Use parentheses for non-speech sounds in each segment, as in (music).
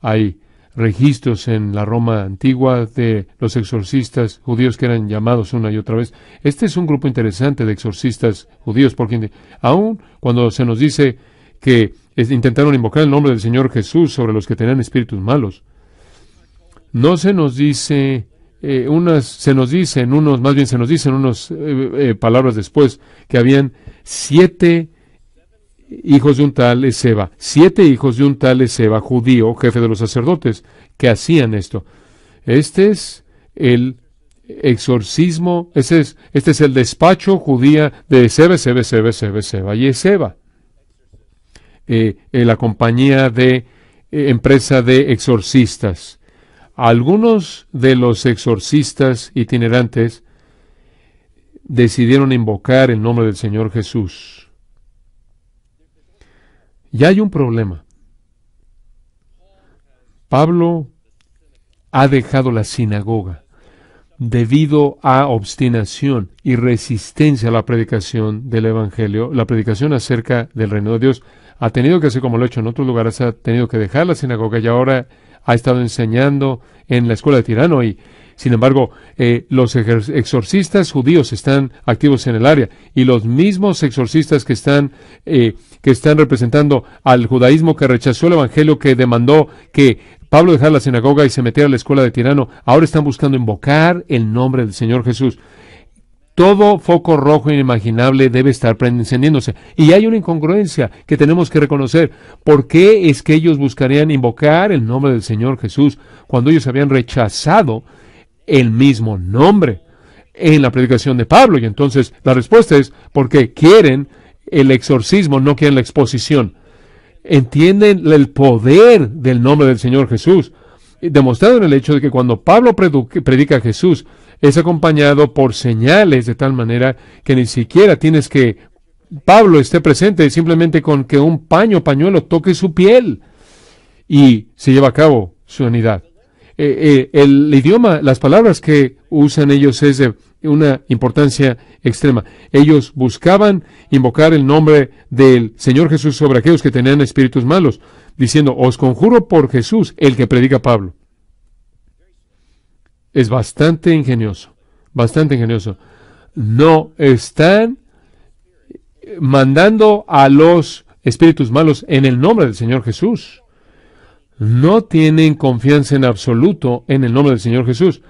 Hay registros en la Roma antigua de los exorcistas judíos que eran llamados una y otra vez. Este es un grupo interesante de exorcistas judíos, porque aún cuando se nos dice que intentaron invocar el nombre del Señor Jesús sobre los que tenían espíritus malos, no se nos dice eh, unas, se nos dicen unos, más bien se nos dicen unos eh, eh, palabras después, que habían siete hijos de un tal Ezeba, siete hijos de un tal Ezeba, judío, jefe de los sacerdotes, que hacían esto. Este es el exorcismo, este es, este es el despacho judía de Ezeba, Ezeba, Ezeba, Ezeba, Ezeba y Ezeba. Eh, la compañía de eh, empresa de exorcistas. Algunos de los exorcistas itinerantes decidieron invocar el nombre del Señor Jesús ya hay un problema. Pablo ha dejado la sinagoga debido a obstinación y resistencia a la predicación del Evangelio, la predicación acerca del reino de Dios. Ha tenido que hacer como lo ha hecho en otros lugares, ha tenido que dejar la sinagoga y ahora ha estado enseñando en la escuela de Tirano y sin embargo, eh, los exorcistas judíos están activos en el área y los mismos exorcistas que están, eh, que están representando al judaísmo que rechazó el evangelio, que demandó que Pablo dejara la sinagoga y se metiera a la escuela de tirano, ahora están buscando invocar el nombre del Señor Jesús. Todo foco rojo inimaginable debe estar encendiéndose. Y hay una incongruencia que tenemos que reconocer. ¿Por qué es que ellos buscarían invocar el nombre del Señor Jesús cuando ellos habían rechazado el mismo nombre en la predicación de Pablo. Y entonces la respuesta es porque quieren el exorcismo, no quieren la exposición. Entienden el poder del nombre del Señor Jesús, demostrado en el hecho de que cuando Pablo predica a Jesús, es acompañado por señales de tal manera que ni siquiera tienes que Pablo esté presente, simplemente con que un paño, pañuelo toque su piel y se lleva a cabo su unidad. Eh, eh, el idioma, las palabras que usan ellos es de una importancia extrema. Ellos buscaban invocar el nombre del Señor Jesús sobre aquellos que tenían espíritus malos, diciendo, os conjuro por Jesús, el que predica Pablo. Es bastante ingenioso, bastante ingenioso. No están mandando a los espíritus malos en el nombre del Señor Jesús no tienen confianza en absoluto en el nombre del Señor Jesús.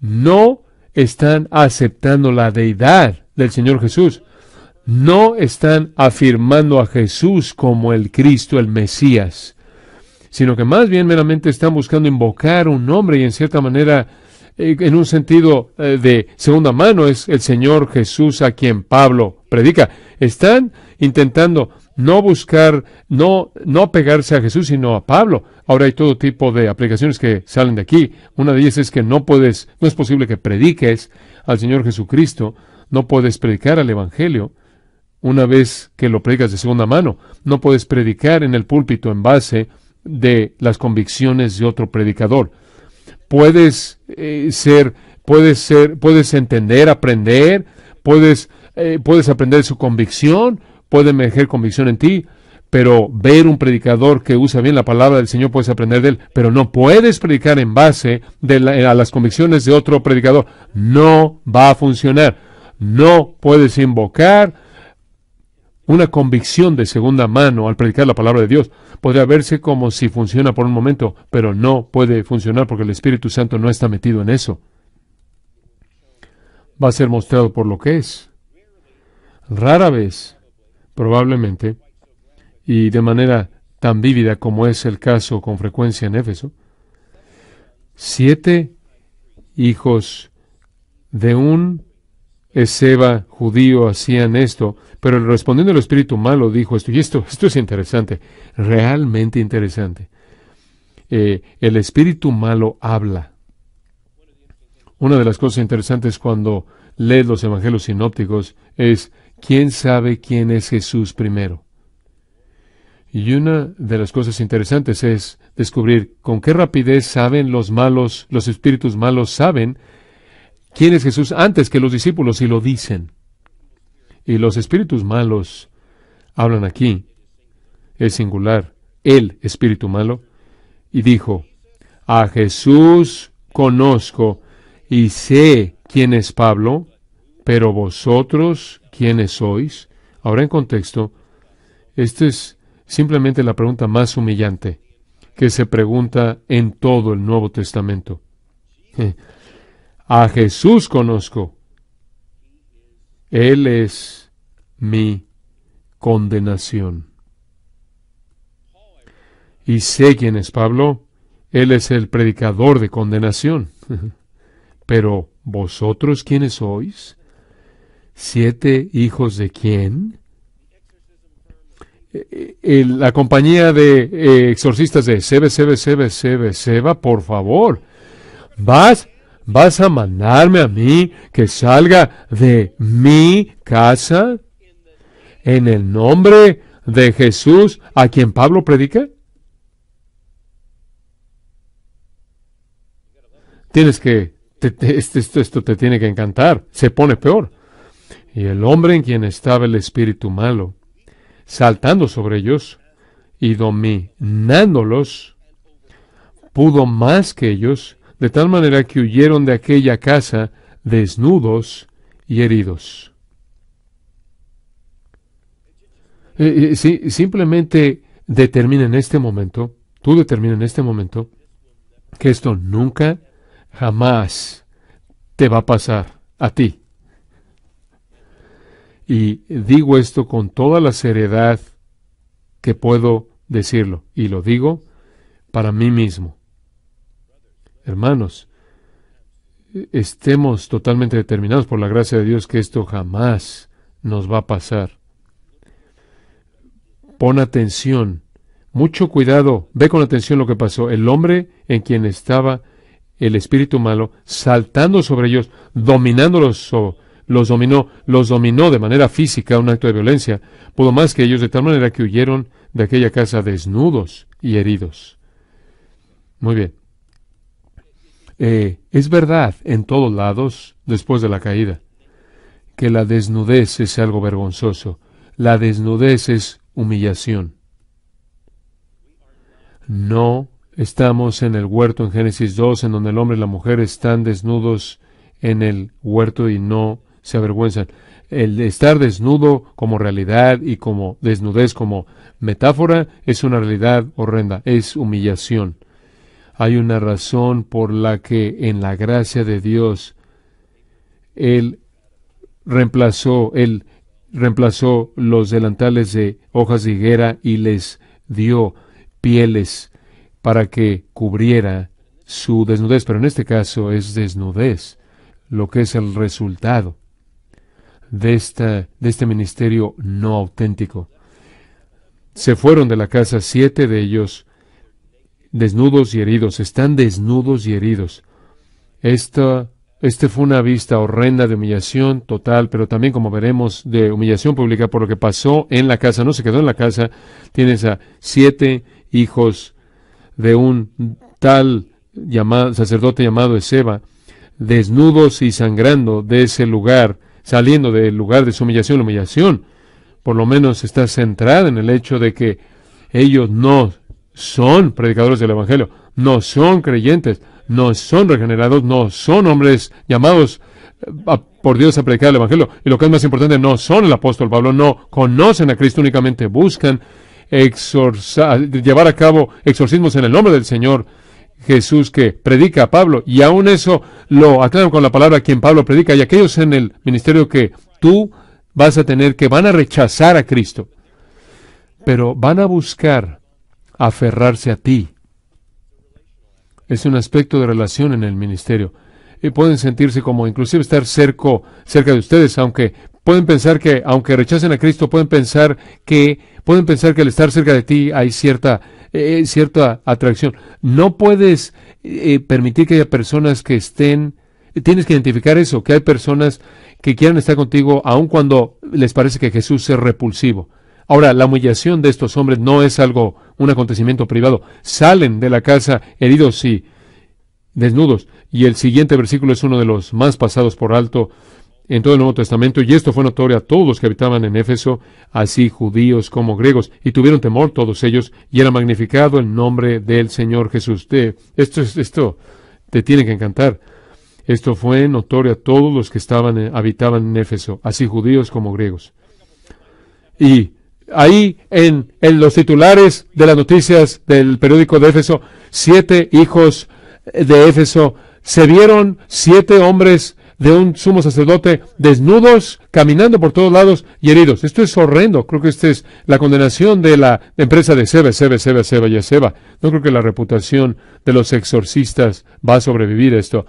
No están aceptando la deidad del Señor Jesús. No están afirmando a Jesús como el Cristo, el Mesías, sino que más bien meramente están buscando invocar un nombre y en cierta manera, eh, en un sentido eh, de segunda mano, es el Señor Jesús a quien Pablo predica. Están intentando no buscar, no, no pegarse a Jesús, sino a Pablo. Ahora hay todo tipo de aplicaciones que salen de aquí. Una de ellas es que no puedes, no es posible que prediques al Señor Jesucristo, no puedes predicar al Evangelio una vez que lo predicas de segunda mano. No puedes predicar en el púlpito en base de las convicciones de otro predicador. Puedes eh, ser, puedes ser, puedes entender, aprender, puedes, eh, puedes aprender su convicción, puede emerger convicción en ti, pero ver un predicador que usa bien la palabra del Señor puedes aprender de él, pero no puedes predicar en base a las convicciones de otro predicador. No va a funcionar. No puedes invocar una convicción de segunda mano al predicar la palabra de Dios. Podría verse como si funciona por un momento, pero no puede funcionar porque el Espíritu Santo no está metido en eso. Va a ser mostrado por lo que es. Rara vez probablemente, y de manera tan vívida como es el caso con frecuencia en Éfeso, siete hijos de un eseba judío hacían esto, pero respondiendo el espíritu malo dijo esto, y esto, esto es interesante, realmente interesante. Eh, el espíritu malo habla. Una de las cosas interesantes cuando lees los evangelios sinópticos es ¿Quién sabe quién es Jesús primero? Y una de las cosas interesantes es descubrir con qué rapidez saben los malos, los espíritus malos saben quién es Jesús antes que los discípulos y lo dicen. Y los espíritus malos hablan aquí, es singular, el espíritu malo, y dijo, a Jesús conozco y sé quién es Pablo, pero vosotros quiénes sois. Ahora en contexto, esta es simplemente la pregunta más humillante que se pregunta en todo el Nuevo Testamento. A Jesús conozco. Él es mi condenación. Y sé quién es Pablo. Él es el predicador de condenación. (laughs) Pero vosotros quiénes sois? siete hijos de quién? Eh, eh, la compañía de eh, exorcistas de Sebe, Sebe, Sebe, Sebe, Seba, por favor, vas, vas a mandarme a mí que salga de mi casa en el nombre de Jesús a quien Pablo predica. Tienes que, te, esto te tiene que encantar, se pone peor y el hombre en quien estaba el espíritu malo, saltando sobre ellos y dominándolos, pudo más que ellos, de tal manera que huyeron de aquella casa desnudos y heridos. Eh, eh, simplemente determina en este momento, tú determina en este momento, que esto nunca, jamás te va a pasar a ti. Y digo esto con toda la seriedad que puedo decirlo, y lo digo para mí mismo. Hermanos, estemos totalmente determinados por la gracia de Dios que esto jamás nos va a pasar. Pon atención, mucho cuidado, ve con atención lo que pasó. El hombre en quien estaba el espíritu malo, saltando sobre ellos, dominándolos, los dominó, los dominó de manera física, un acto de violencia, pudo más que ellos, de tal manera que huyeron de aquella casa desnudos y heridos. Muy bien. Eh, es verdad en todos lados, después de la caída, que la desnudez es algo vergonzoso. La desnudez es humillación. No estamos en el huerto en Génesis 2, en donde el hombre y la mujer están desnudos en el huerto y no se avergüenzan. El estar desnudo como realidad y como desnudez como metáfora es una realidad horrenda, es humillación. Hay una razón por la que en la gracia de Dios Él reemplazó, Él reemplazó los delantales de hojas de higuera y les dio pieles para que cubriera su desnudez, pero en este caso es desnudez, lo que es el resultado de, de este ministerio no auténtico. Se fueron de la casa siete de ellos desnudos y heridos, están desnudos y heridos. Esta, este fue una vista horrenda de humillación total, pero también, como veremos, de humillación pública por lo que pasó en la casa. No se quedó en la casa. Tienes a siete hijos de un tal llamado, sacerdote llamado Ezeba, desnudos y sangrando de ese lugar saliendo del lugar de su humillación. La humillación por lo menos está centrada en el hecho de que ellos no son predicadores del Evangelio, no son creyentes, no son regenerados, no son hombres llamados eh, por Dios a predicar el Evangelio. Y lo que es más importante, no son el apóstol Pablo, no conocen a Cristo, únicamente buscan llevar a cabo exorcismos en el nombre del Señor Jesús que predica a Pablo, y aún eso lo aclaro con la palabra quien Pablo predica, y aquellos en el ministerio que tú vas a tener que van a rechazar a Cristo, pero van a buscar aferrarse a ti. Es un aspecto de relación en el ministerio. Y pueden sentirse como inclusive estar cerco, cerca de ustedes, aunque Pueden pensar que, aunque rechacen a Cristo, pueden pensar que, pueden pensar que al estar cerca de ti hay cierta, eh, eh, cierta atracción. No puedes eh, permitir que haya personas que estén, tienes que identificar eso, que hay personas que quieran estar contigo aun cuando les parece que Jesús es repulsivo. Ahora, la humillación de estos hombres no es algo, un acontecimiento privado. Salen de la casa heridos y desnudos. Y el siguiente versículo es uno de los más pasados por alto en todo el Nuevo Testamento, y esto fue notorio a todos los que habitaban en Éfeso, así judíos como griegos, y tuvieron temor todos ellos, y era magnificado el nombre del Señor Jesús. de esto, esto te tiene que encantar. Esto fue notorio a todos los que estaban, eh, habitaban en Éfeso, así judíos como griegos. Y ahí en, en los titulares de las noticias del periódico de Éfeso, siete hijos de Éfeso se vieron siete hombres de un sumo sacerdote desnudos, caminando por todos lados y heridos. Esto es horrendo. Creo que esta es la condenación de la empresa de Seba, Seba, Seba, Seba y Seba. No creo que la reputación de los exorcistas va a sobrevivir esto.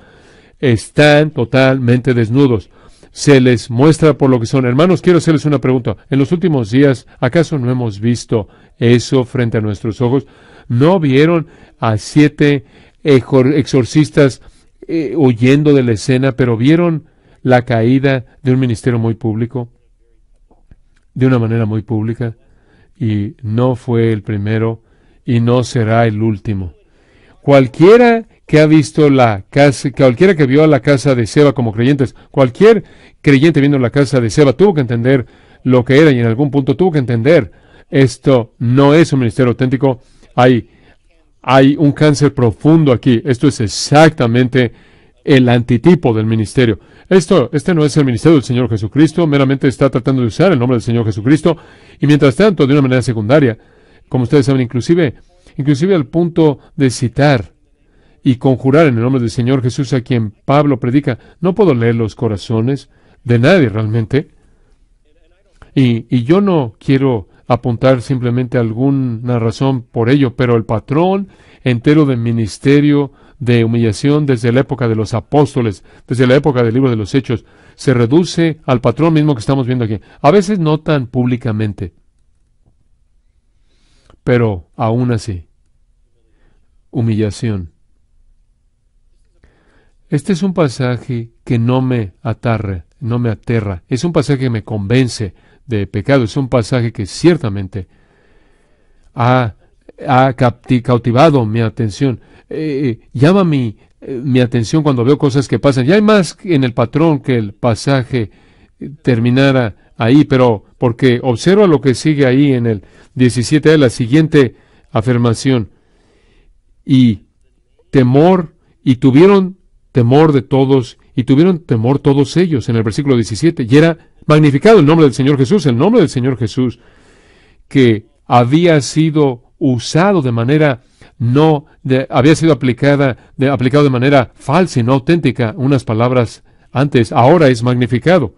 Están totalmente desnudos se les muestra por lo que son. Hermanos, quiero hacerles una pregunta. En los últimos días, ¿acaso no hemos visto eso frente a nuestros ojos? ¿No vieron a siete exorcistas eh, huyendo de la escena, pero vieron la caída de un ministerio muy público, de una manera muy pública, y no fue el primero y no será el último. Cualquiera que ha visto la casa, cualquiera que vio la casa de Seba como creyentes, cualquier creyente viendo la casa de Seba tuvo que entender lo que era y en algún punto tuvo que entender esto no es un ministerio auténtico. Hay hay un cáncer profundo aquí. Esto es exactamente el antitipo del ministerio. Esto, este no es el ministerio del Señor Jesucristo, meramente está tratando de usar el nombre del Señor Jesucristo. Y mientras tanto, de una manera secundaria, como ustedes saben, inclusive, inclusive al punto de citar y conjurar en el nombre del Señor Jesús a quien Pablo predica, no puedo leer los corazones de nadie realmente. Y, y yo no quiero apuntar simplemente alguna razón por ello, pero el patrón entero del ministerio de humillación desde la época de los apóstoles, desde la época del libro de los Hechos, se reduce al patrón mismo que estamos viendo aquí. A veces no tan públicamente, pero aún así, humillación. Este es un pasaje que no me atarra, no me aterra, es un pasaje que me convence de pecado. Es un pasaje que ciertamente ha, ha cautivado mi atención. Eh, eh, llama eh, mi, atención cuando veo cosas que pasan. Ya hay más en el patrón que el pasaje terminara ahí, pero porque observa lo que sigue ahí en el 17 de la siguiente afirmación. Y temor, y tuvieron temor de todos, y tuvieron temor todos ellos en el versículo 17, y era magnificado el nombre del Señor Jesús, el nombre del Señor Jesús, que había sido usado de manera no, había sido aplicada, aplicado de manera falsa y no auténtica, unas palabras antes, ahora es magnificado.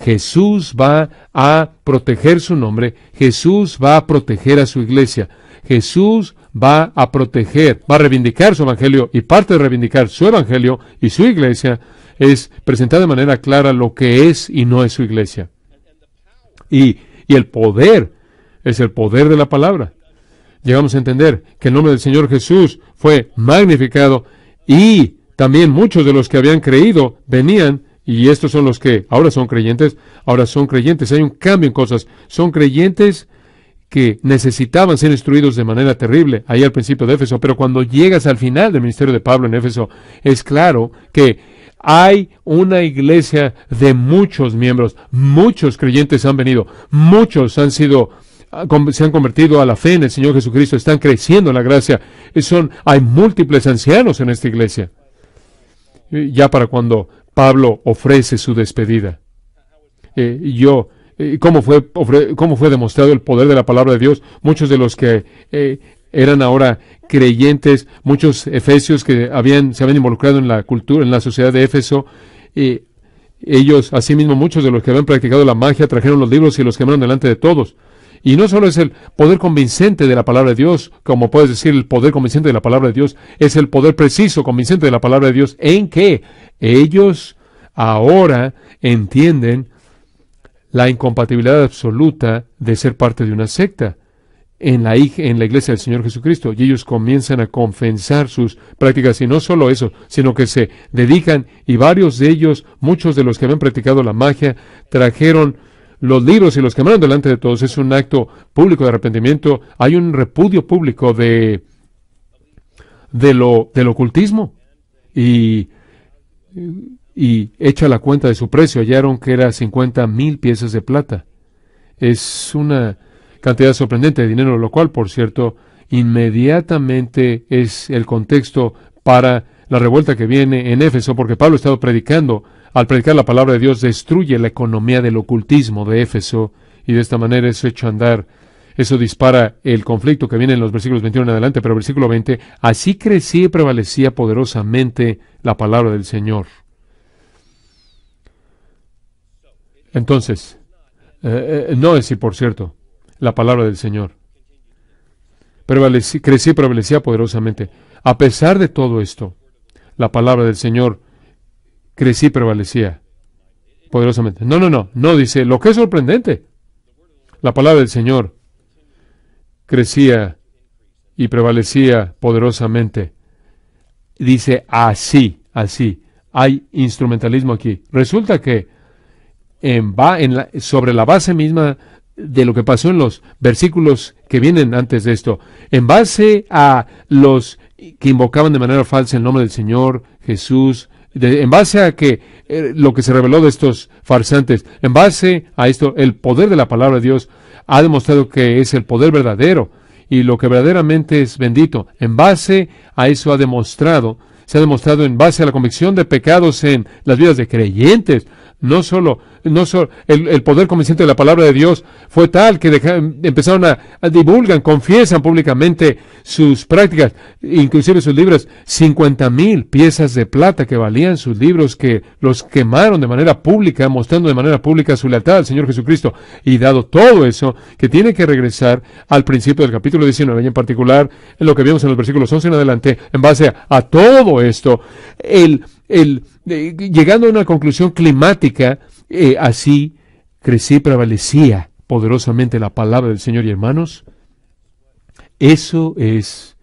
Jesús va a proteger su nombre, Jesús va a proteger a su iglesia, Jesús va a proteger, va a reivindicar su evangelio y parte de reivindicar su evangelio y su iglesia es presentar de manera clara lo que es y no es su iglesia. Y, y el poder es el poder de la palabra. Llegamos a entender que el nombre del Señor Jesús fue magnificado y también muchos de los que habían creído venían y estos son los que ahora son creyentes, ahora son creyentes, hay un cambio en cosas, son creyentes que necesitaban ser instruidos de manera terrible ahí al principio de Éfeso, pero cuando llegas al final del ministerio de Pablo en Éfeso, es claro que hay una iglesia de muchos miembros, muchos creyentes han venido, muchos han sido ah, se han convertido a la fe en el Señor Jesucristo, están creciendo en la gracia. Son, hay múltiples ancianos en esta iglesia. Ya para cuando Pablo ofrece su despedida. Eh, yo, eh, ¿cómo, fue, ¿cómo, fue, demostrado el poder de la palabra de Dios? Muchos de los que eh, eran ahora creyentes, muchos efesios que habían, se habían involucrado en la cultura, en la sociedad de Éfeso, y ellos, asimismo, muchos de los que habían practicado la magia, trajeron los libros y los quemaron delante de todos. Y no solo es el poder convincente de la palabra de Dios, como puedes decir, el poder convincente de la palabra de Dios, es el poder preciso, convincente de la palabra de Dios, en que ellos ahora entienden la incompatibilidad absoluta de ser parte de una secta en la, en la iglesia del Señor Jesucristo y ellos comienzan a confesar sus prácticas y no solo eso, sino que se dedican y varios de ellos, muchos de los que habían practicado la magia, trajeron los libros y los quemaron delante de todos. Es un acto público de arrepentimiento. Hay un repudio público de, de lo, del ocultismo. Y, y hecha la cuenta de su precio, hallaron que era 50 mil piezas de plata. Es una cantidad sorprendente de dinero, lo cual, por cierto, inmediatamente es el contexto para la revuelta que viene en Éfeso, porque Pablo ha estado predicando, al predicar la palabra de Dios, destruye la economía del ocultismo de Éfeso y de esta manera es hecho andar. Eso dispara el conflicto que viene en los versículos 21 en adelante, pero versículo 20, así crecía y prevalecía poderosamente la palabra del Señor. Entonces, eh, eh, no es si por cierto, la palabra del Señor. Prevalecí, crecí, prevalecía poderosamente. A pesar de todo esto, la palabra del Señor crecí, prevalecía poderosamente. No, no, no, no, dice, lo que es sorprendente. La palabra del Señor crecía y prevalecía poderosamente. Dice así, así. Hay instrumentalismo aquí. Resulta que va, sobre la base misma de lo que pasó en los versículos que vienen antes de esto, en base a los que invocaban de manera falsa el nombre del Señor Jesús, en base a que eh, lo que se reveló de estos farsantes, en base a esto, el poder de la palabra de Dios ha demostrado que es el poder verdadero y lo que verdaderamente es bendito. En base a eso ha demostrado, se ha demostrado en base a la convicción de pecados en las vidas de creyentes, no sólo no solo, el, poder convenciente de la palabra de Dios fue tal que empezaron a, divulgar, divulgan, confiesan públicamente sus prácticas, inclusive sus libros, cincuenta mil piezas de plata que valían sus libros, que los quemaron de manera pública, mostrando de manera pública su lealtad al Señor Jesucristo. Y dado todo eso, que tiene que regresar al principio del capítulo 19, en particular en lo que vimos en los versículos 11 en adelante, en base a todo esto, el llegando a una conclusión climática, eh, así crecía y prevalecía poderosamente la palabra del Señor y hermanos, eso es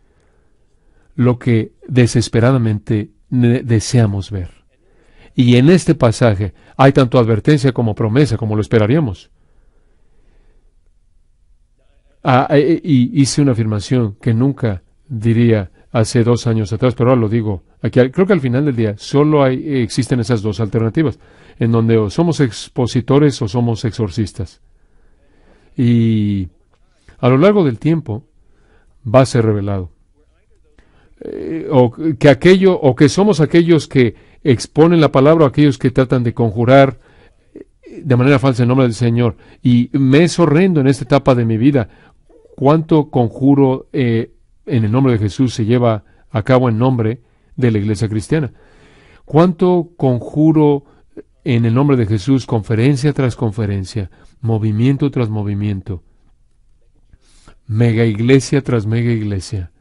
lo que desesperadamente deseamos ver. Y en este pasaje hay tanto advertencia como promesa, como lo esperaríamos. Ah, eh, eh, y hice una afirmación que nunca diría hace dos años atrás, pero ahora lo digo. creo que al final del día solo hay, existen esas dos alternativas, en donde o somos expositores o somos exorcistas. Y a lo largo del tiempo va a ser revelado. Eh, o que aquello, o que somos aquellos que exponen la palabra, o aquellos que tratan de conjurar eh, de manera falsa el nombre del Señor. Y me es horrendo en esta etapa de mi vida cuánto conjuro eh, en el nombre de Jesús se lleva a cabo en nombre de la iglesia cristiana. ¿Cuánto conjuro en el nombre de Jesús conferencia tras conferencia, movimiento tras movimiento, mega iglesia tras mega iglesia,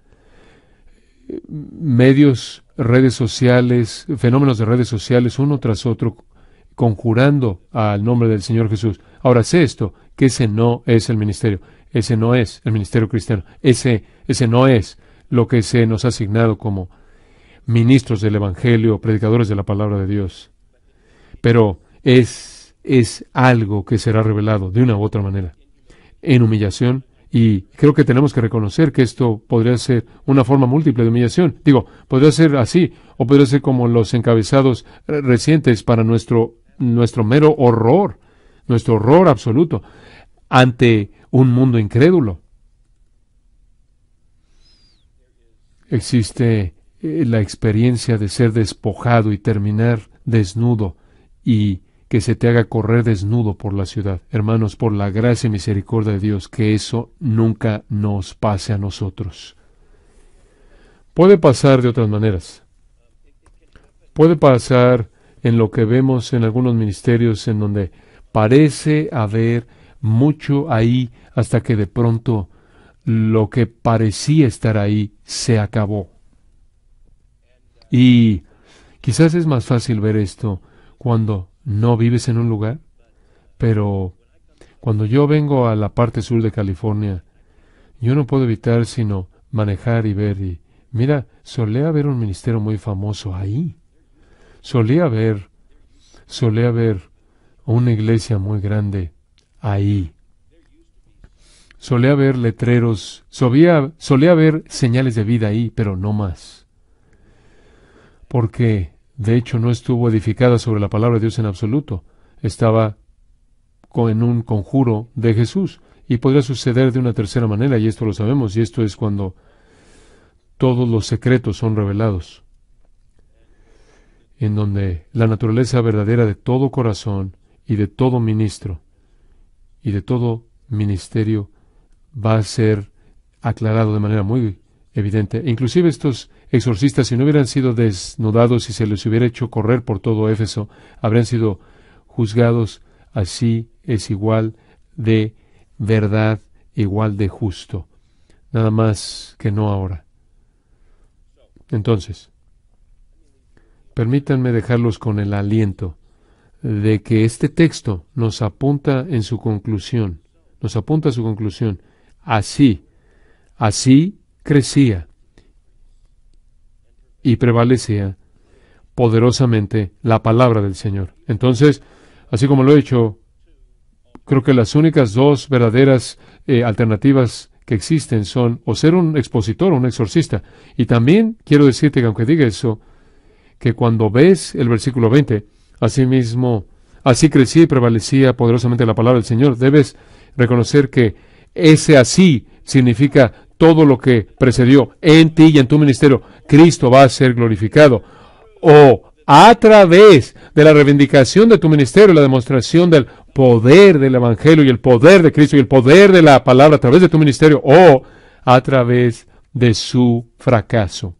medios, redes sociales, fenómenos de redes sociales uno tras otro, conjurando al nombre del Señor Jesús? Ahora sé esto, que ese no es el ministerio. Ese no es el ministerio cristiano. Ese, ese no es lo que se nos ha asignado como ministros del Evangelio, predicadores de la palabra de Dios. Pero es, es algo que será revelado de una u otra manera, en humillación. Y creo que tenemos que reconocer que esto podría ser una forma múltiple de humillación. Digo, podría ser así, o podría ser como los encabezados recientes para nuestro, nuestro mero horror, nuestro horror absoluto ante un mundo incrédulo. Existe eh, la experiencia de ser despojado y terminar desnudo y que se te haga correr desnudo por la ciudad. Hermanos, por la gracia y misericordia de Dios, que eso nunca nos pase a nosotros. Puede pasar de otras maneras. Puede pasar en lo que vemos en algunos ministerios en donde parece haber mucho ahí hasta que de pronto lo que parecía estar ahí se acabó. Y quizás es más fácil ver esto cuando no vives en un lugar, pero cuando yo vengo a la parte sur de California, yo no puedo evitar sino manejar y ver. Y mira, solía haber un ministerio muy famoso ahí. Solía haber, solía haber una iglesia muy grande ahí. Solía haber letreros, solía, haber señales de vida ahí, pero no más. Porque, de hecho, no estuvo edificada sobre la palabra de Dios en absoluto. Estaba en un conjuro de Jesús. Y podría suceder de una tercera manera, y esto lo sabemos, y esto es cuando todos los secretos son revelados, en donde la naturaleza verdadera de todo corazón y de todo ministro y de todo ministerio va a ser aclarado de manera muy evidente. Inclusive estos exorcistas, si no hubieran sido desnudados y se les hubiera hecho correr por todo Éfeso, habrían sido juzgados así es igual de verdad, igual de justo. Nada más que no ahora. Entonces, permítanme dejarlos con el aliento de que este texto nos apunta en su conclusión, nos apunta a su conclusión. Así, así crecía y prevalecía poderosamente la palabra del Señor. Entonces, así como lo he hecho, creo que las únicas dos verdaderas eh, alternativas que existen son o ser un expositor o un exorcista. Y también quiero decirte que aunque diga eso, que cuando ves el versículo 20, Asimismo, así crecía y prevalecía poderosamente la palabra del Señor. Debes reconocer que ese así significa todo lo que precedió en ti y en tu ministerio. Cristo va a ser glorificado. O a través de la reivindicación de tu ministerio, la demostración del poder del Evangelio y el poder de Cristo y el poder de la palabra a través de tu ministerio o a través de su fracaso.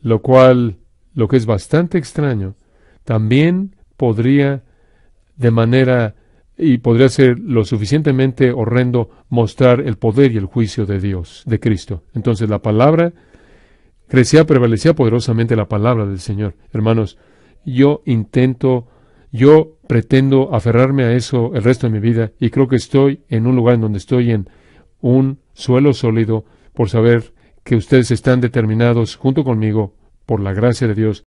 Lo cual lo que es bastante extraño, también podría de manera y podría ser lo suficientemente horrendo mostrar el poder y el juicio de Dios, de Cristo. Entonces la palabra crecía, prevalecía poderosamente la palabra del Señor. Hermanos, yo intento, yo pretendo aferrarme a eso el resto de mi vida y creo que estoy en un lugar en donde estoy en un suelo sólido por saber que ustedes están determinados junto conmigo por la gracia de Dios,